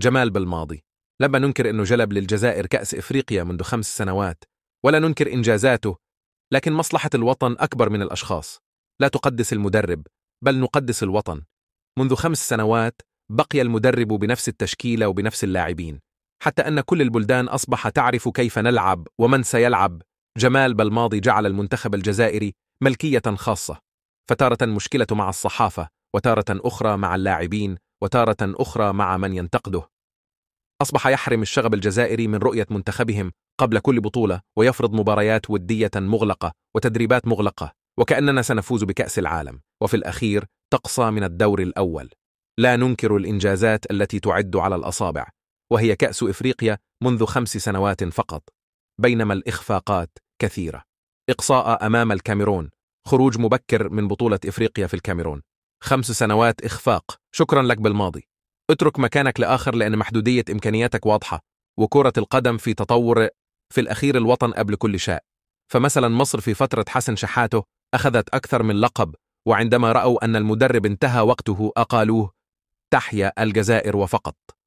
جمال بالماضي لما ننكر أنه جلب للجزائر كأس إفريقيا منذ خمس سنوات ولا ننكر إنجازاته لكن مصلحة الوطن أكبر من الأشخاص لا تقدس المدرب بل نقدس الوطن منذ خمس سنوات بقي المدرب بنفس التشكيلة وبنفس اللاعبين حتى أن كل البلدان أصبح تعرف كيف نلعب ومن سيلعب جمال بالماضي جعل المنتخب الجزائري ملكية خاصة فتارة مشكلة مع الصحافة وتارة أخرى مع اللاعبين وتارة أخرى مع من ينتقده أصبح يحرم الشغب الجزائري من رؤية منتخبهم قبل كل بطولة ويفرض مباريات ودية مغلقة وتدريبات مغلقة وكأننا سنفوز بكأس العالم وفي الأخير تقصى من الدور الأول لا ننكر الإنجازات التي تعد على الأصابع وهي كأس إفريقيا منذ خمس سنوات فقط بينما الإخفاقات كثيرة إقصاء أمام الكاميرون خروج مبكر من بطولة إفريقيا في الكاميرون خمس سنوات إخفاق شكرا لك بالماضي اترك مكانك لآخر لأن محدودية إمكانياتك واضحة وكرة القدم في تطور في الأخير الوطن قبل كل شيء فمثلا مصر في فترة حسن شحاته أخذت أكثر من لقب وعندما رأوا أن المدرب انتهى وقته أقالوه تحيا الجزائر وفقط